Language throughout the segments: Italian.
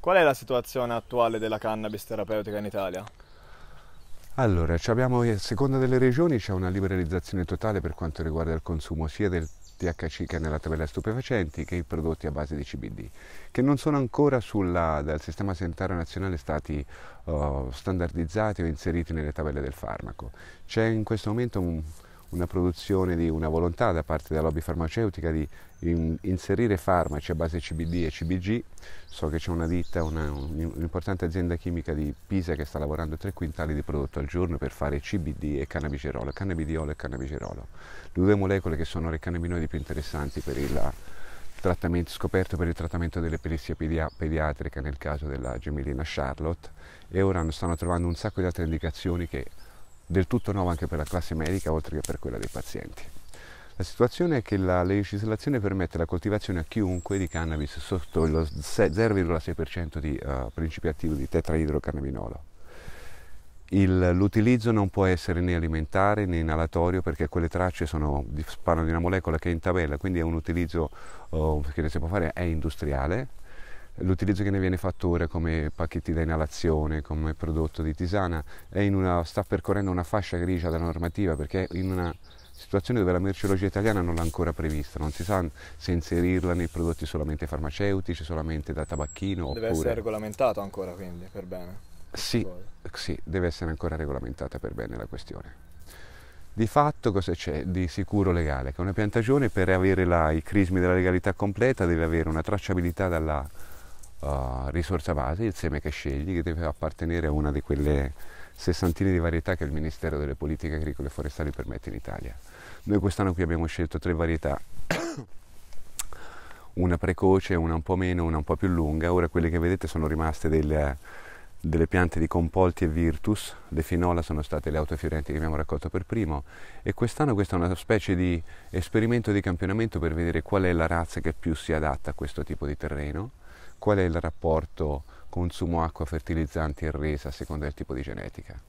Qual è la situazione attuale della cannabis terapeutica in Italia? Allora, abbiamo, a eh, seconda delle regioni c'è una liberalizzazione totale per quanto riguarda il consumo sia del THC che nella tabella stupefacenti che i prodotti a base di CBD, che non sono ancora sulla, dal sistema sanitario nazionale stati uh, standardizzati o inseriti nelle tabelle del farmaco. C'è in questo momento un, una produzione di una volontà da parte della lobby farmaceutica di in, inserire farmaci a base CBD e CBG. So che c'è una ditta, una, un'importante azienda chimica di Pisa che sta lavorando tre quintali di prodotto al giorno per fare CBD e cannabigerolo, cannabidiolo e cannabigerolo, le due molecole che sono le cannabinoidi più interessanti per il scoperto per il trattamento dell'epilessia pedia- pediatrica nel caso della gemellina Charlotte e ora stanno trovando un sacco di altre indicazioni che del tutto nuovo anche per la classe medica oltre che per quella dei pazienti. La situazione è che la legislazione permette la coltivazione a chiunque di cannabis sotto lo 0,6% di uh, eh, principio attivo di tetraidrocannabinolo. Il, l'utilizzo non può essere né alimentare né inalatorio perché quelle tracce sono, parlano di una molecola che è in tabella, quindi è un utilizzo uh, che si può fare, è industriale, L'utilizzo che ne viene fatto ora come pacchetti da inalazione, come prodotto di tisana, una, sta percorrendo una fascia grigia della normativa perché è in una situazione dove la merceologia italiana non l'ha ancora prevista, non si sa se inserirla nei prodotti solamente farmaceutici, solamente da tabacchino. Deve oppure... essere regolamentata ancora quindi per bene. Sì, sì, deve essere ancora regolamentata per bene la questione. Di fatto cosa c'è di sicuro legale? Che una piantagione per avere la, i crismi della legalità completa deve avere una tracciabilità dalla, eh, risorsa base, il seme che scegli, che deve appartenere a una di quelle sessantine di varietà che il Ministero delle Politiche Agricole e Forestali permette in Italia. Noi quest'anno qui abbiamo scelto tre varietà, una precoce, una un po' meno, una un po' più lunga, ora quelle che vedete sono rimaste delle, delle piante di Compolti e Virtus, le Finola sono state le autofiorenti che abbiamo raccolto per primo e quest'anno questa è una specie di esperimento di campionamento per vedere qual è la razza che più si adatta a questo tipo di terreno qual è il rapporto consumo acqua, fertilizzanti e resa a seconda del tipo di genetica.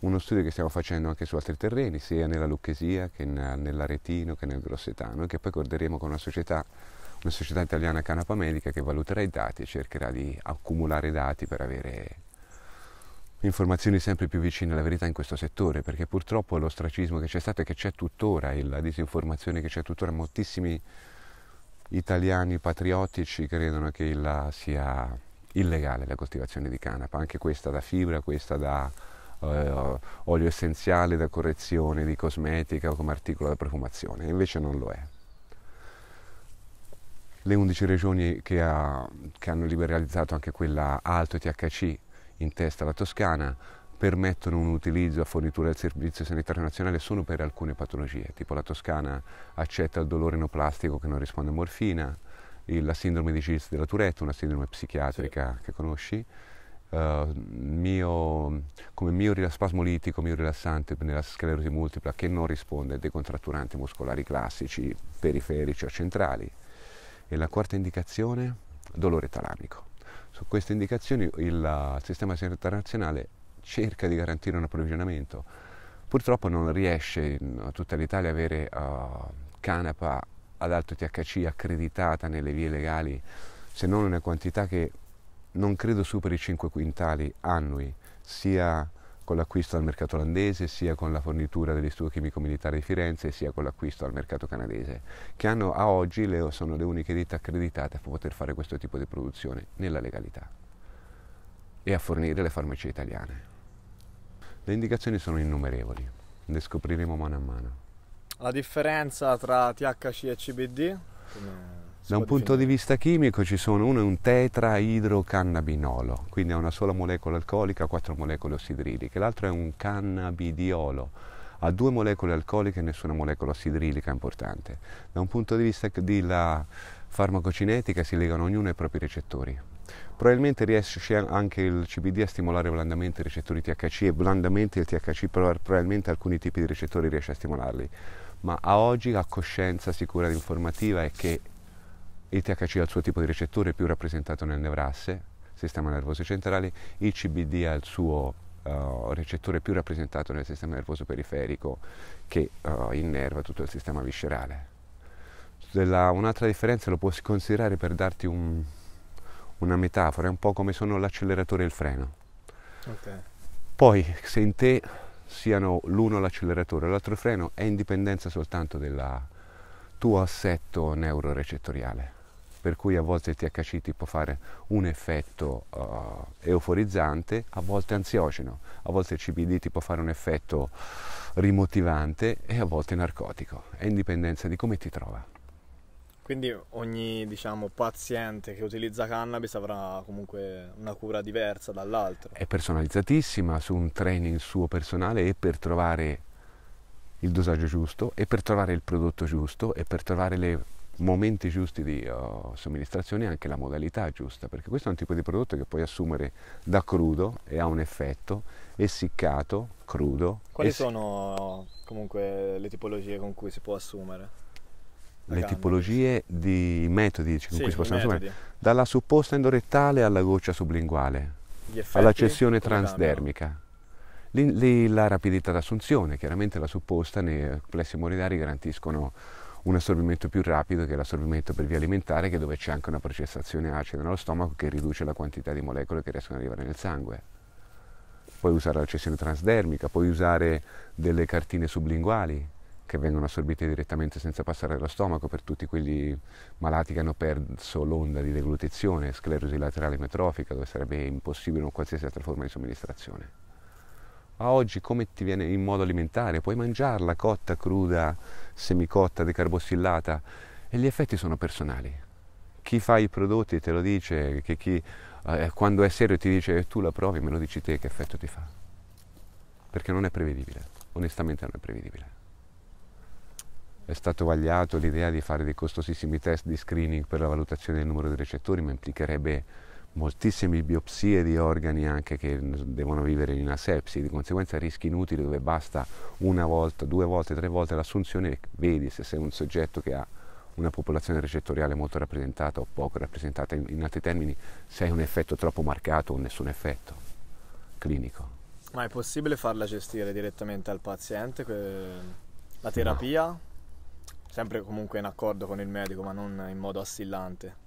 Uno studio che stiamo facendo anche su altri terreni, sia nella Lucchesia che nell'Aretino che nel Grossetano, e che poi coordineremo con una società, una società italiana canapa medica che valuterà i dati e cercherà di accumulare dati per avere informazioni sempre più vicine alla verità in questo settore, perché purtroppo l'ostracismo che c'è stato e che c'è tuttora, e la disinformazione che c'è tuttora, moltissimi italiani patriottici credono che la sia illegale la coltivazione di canapa, anche questa da fibra, questa da eh, olio essenziale, da correzione di cosmetica o come articolo da profumazione, invece non lo è. Le 11 regioni che, ha, che hanno liberalizzato anche quella alto THC in testa alla Toscana permettono un utilizzo a fornitura del Servizio Sanitario Nazionale solo per alcune patologie, tipo la Toscana accetta il dolore neoplastico che non risponde a morfina, la sindrome di Gilles della Tourette, una sindrome psichiatrica sì. che conosci, Uh, mio, come mio spasmolitico, mio rilassante nella sclerosi multipla che non risponde ai decontratturanti muscolari classici, periferici o centrali. E la quarta indicazione, dolore talamico. Su queste indicazioni il, il sistema sanitario nazionale cerca di garantire un approvvigionamento. Purtroppo non riesce in tutta l'Italia ad avere uh, canapa ad alto THC accreditata nelle vie legali se non una quantità che non credo superi i 5 quintali annui, sia con l'acquisto al mercato olandese, sia con la fornitura dell'Istituto Chimico Militare di Firenze, sia con l'acquisto al mercato canadese, che hanno a oggi le, sono le uniche ditte accreditate a poter fare questo tipo di produzione nella legalità e a fornire le farmacie italiane. Le indicazioni sono innumerevoli, le scopriremo mano a mano. La differenza tra THC e CBD? Da un punto definire? di vista chimico ci sono uno è un tetraidrocannabinolo, quindi ha una sola molecola alcolica, quattro molecole ossidriliche, l'altro è un cannabidiolo, ha due molecole alcoliche e nessuna molecola ossidrilica importante. Da un punto di vista della farmacocinetica si legano ognuno ai propri recettori. Probabilmente riesce anche il CBD a stimolare blandamente i recettori THC e blandamente il THC probabilmente alcuni tipi di recettori riesce a stimolarli, ma a oggi la coscienza sicura ed informativa è che il THC ha il suo tipo di recettore più rappresentato nel nevrasse, sistema nervoso centrale, il CBD ha il suo uh, recettore più rappresentato nel sistema nervoso periferico che uh, innerva tutto il sistema viscerale. La, un'altra differenza lo puoi considerare per darti un, una metafora, è un po' come sono l'acceleratore e il freno. Okay. Poi se in te siano l'uno l'acceleratore e l'altro il freno è indipendenza soltanto del tuo assetto neurorecettoriale, per cui a volte il THC ti può fare un effetto uh, euforizzante, a volte ansiogeno, a volte il CBD ti può fare un effetto rimotivante e a volte narcotico, è indipendenza di come ti trova. Quindi ogni diciamo, paziente che utilizza cannabis avrà comunque una cura diversa dall'altro. È personalizzatissima su un training suo personale e per trovare il dosaggio giusto e per trovare il prodotto giusto e per trovare i momenti giusti di oh, somministrazione e anche la modalità giusta, perché questo è un tipo di prodotto che puoi assumere da crudo e ha un effetto essiccato, crudo. Quali essic sono comunque le tipologie con cui si può assumere? le tipologie di metodi con sì, cui si possono assumere, dalla supposta endorettale alla goccia sublinguale, alla cessione transdermica. Lì, lì la rapidità d'assunzione, chiaramente la supposta nei plessi moridari garantiscono un assorbimento più rapido che l'assorbimento per via alimentare, che dove c'è anche una processazione acida nello stomaco che riduce la quantità di molecole che riescono ad arrivare nel sangue. Puoi usare la cessione transdermica, puoi usare delle cartine sublinguali, che vengono assorbite direttamente senza passare allo stomaco per tutti quelli malati che hanno perso l'onda di deglutizione, sclerosi laterale metrofica, dove sarebbe impossibile una qualsiasi altra forma di somministrazione. A oggi come ti viene in modo alimentare? Puoi mangiarla cotta, cruda, semicotta, decarbossillata e gli effetti sono personali. Chi fa i prodotti te lo dice, che chi eh, quando è serio ti dice eh, tu la provi, me lo dici te che effetto ti fa. Perché non è prevedibile, onestamente non è prevedibile. È stato vagliato l'idea di fare dei costosissimi test di screening per la valutazione del numero di recettori, ma implicherebbe moltissime biopsie di organi anche che devono vivere in asepsi, di conseguenza rischi inutili dove basta una volta, due volte, tre volte l'assunzione e vedi se sei un soggetto che ha una popolazione recettoriale molto rappresentata o poco rappresentata, in, in altri termini se hai un effetto troppo marcato o nessun effetto clinico. Ma è possibile farla gestire direttamente al paziente, la terapia? No. Sempre comunque in accordo con il medico, ma non in modo assillante.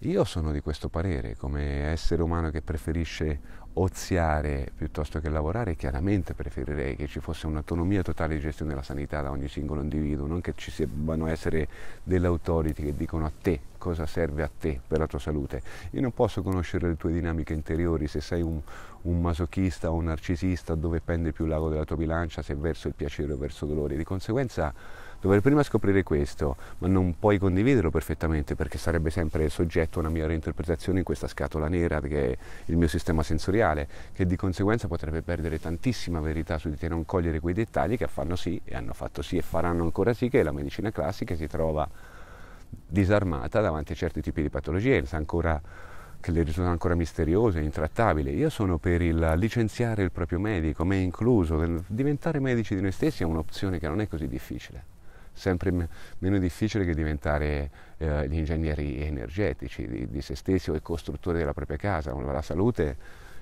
Io sono di questo parere, come essere umano che preferisce oziare piuttosto che lavorare, chiaramente preferirei che ci fosse un'autonomia totale di gestione della sanità da ogni singolo individuo, non che ci debbano essere delle autority che dicono a te cosa serve a te per la tua salute. Io non posso conoscere le tue dinamiche interiori, se sei un, un masochista o un narcisista, dove pende più l'ago della tua bilancia, se verso il piacere o verso il dolore. Di conseguenza dovrei prima scoprire questo, ma non puoi condividerlo perfettamente perché sarebbe sempre soggetto a una mia reinterpretazione in questa scatola nera che è il mio sistema sensoriale, che di conseguenza potrebbe perdere tantissima verità su di te, non cogliere quei dettagli che fanno sì e hanno fatto sì e faranno ancora sì che la medicina classica si trova disarmata davanti a certi tipi di patologie, ancora, che le risultano ancora misteriose, intrattabili. Io sono per il licenziare il proprio medico, me incluso, diventare medici di noi stessi è un'opzione che non è così difficile sempre meno difficile che diventare eh, gli ingegneri energetici di, di, se stessi o i costruttori della propria casa. La salute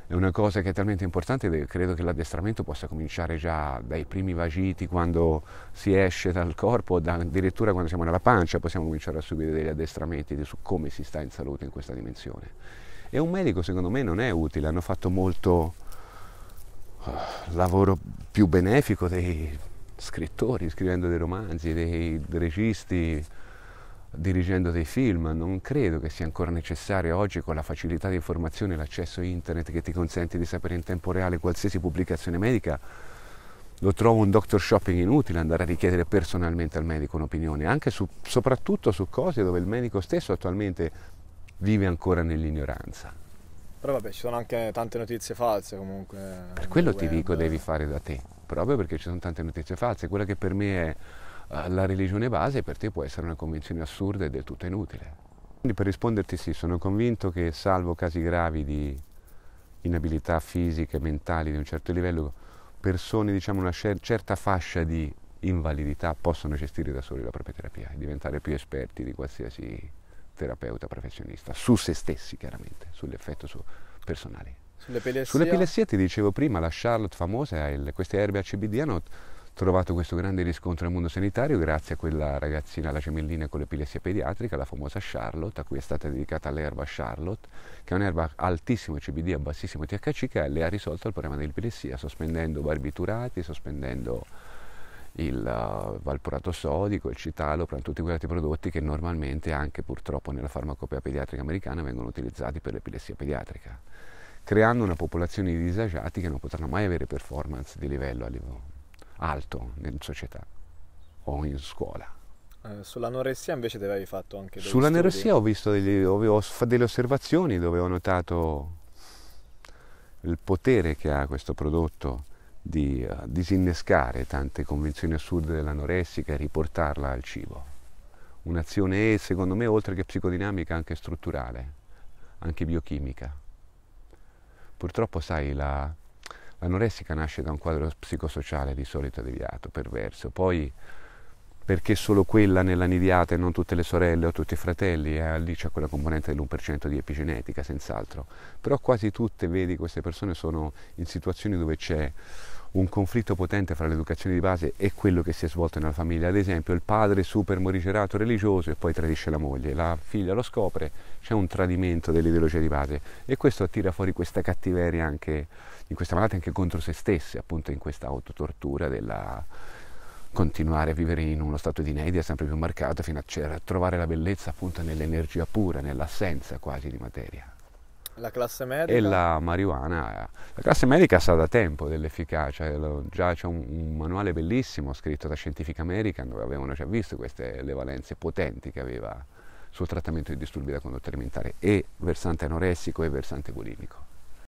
è una cosa che è talmente importante che credo che l'addestramento possa cominciare già dai primi vagiti quando si esce dal corpo, da, addirittura quando siamo nella pancia possiamo cominciare a subire degli addestramenti su come si sta in salute in questa dimensione. E un medico secondo me non è utile, hanno fatto molto eh, lavoro più benefico dei scrittori, scrivendo dei romanzi, dei registi, dirigendo dei film, non credo che sia ancora necessario oggi con la facilità di informazione e l'accesso a internet che ti consente di sapere in tempo reale qualsiasi pubblicazione medica, lo trovo un doctor shopping inutile andare a richiedere personalmente al medico un'opinione, anche su, soprattutto su cose dove il medico stesso attualmente vive ancora nell'ignoranza. Però vabbè, ci sono anche tante notizie false comunque. Per quello ti web. dico devi fare da te proprio perché ci sono tante notizie false. Quella che per me è eh, la religione base per te può essere una convinzione assurda e del tutto inutile. Quindi per risponderti sì, sono convinto che salvo casi gravi di inabilità fisiche, mentali di un certo livello, persone, diciamo, una certa fascia di invalidità possono gestire da soli la propria terapia e diventare più esperti di qualsiasi terapeuta professionista, su se stessi chiaramente, sull'effetto su personale. Sull'epilessia ti dicevo prima, la Charlotte famosa, il, queste erbe a CBD hanno trovato questo grande riscontro nel mondo sanitario grazie a quella ragazzina, la gemellina con l'epilessia pediatrica, la famosa Charlotte, a cui è stata dedicata l'erba Charlotte, che è un'erba altissimo CBD a bassissimo THC che le ha risolto il problema dell'epilessia, sospendendo barbiturati, sospendendo il uh, valporato sodico, il citalo, tutti questi prodotti che normalmente anche purtroppo nella farmacopea pediatrica americana vengono utilizzati per l'epilessia pediatrica creando una popolazione di disagiati che non potranno mai avere performance di livello, livello alto in società o in scuola. Eh, sull'anoressia invece ti avevi fatto anche degli Sull'anoressia ho, degli, ho fatto delle osservazioni dove ho notato il potere che ha questo prodotto di uh, disinnescare tante convinzioni assurde dell'anoressica e riportarla al cibo. Un'azione, secondo me, oltre che psicodinamica, anche strutturale, anche biochimica. Purtroppo, sai, la, l'anoressica nasce da un quadro psicosociale di solito deviato, perverso. Poi perché solo quella nella nidiata e non tutte le sorelle o tutti i fratelli, eh, lì c'è quella componente dell'1% di epigenetica, senz'altro. Però quasi tutte, vedi, queste persone sono in situazioni dove c'è un conflitto potente fra l'educazione di base e quello che si è svolto nella famiglia. Ad esempio, il padre super morigerato religioso e poi tradisce la moglie, la figlia lo scopre, c'è un tradimento dell'ideologia di base e questo attira fuori questa cattiveria anche in questa malattia anche contro se stesse, appunto in questa autotortura della continuare a vivere in uno stato di inedia sempre più marcato fino a cioè, trovare la bellezza appunto nell'energia pura, nell'assenza quasi di materia. La classe medica? E la marijuana. La classe medica sa da tempo dell'efficacia, eh, già c'è un, un, manuale bellissimo scritto da Scientific American dove avevano già visto queste le valenze potenti che aveva sul trattamento di disturbi da condotta alimentare e versante anoressico e versante bulimico.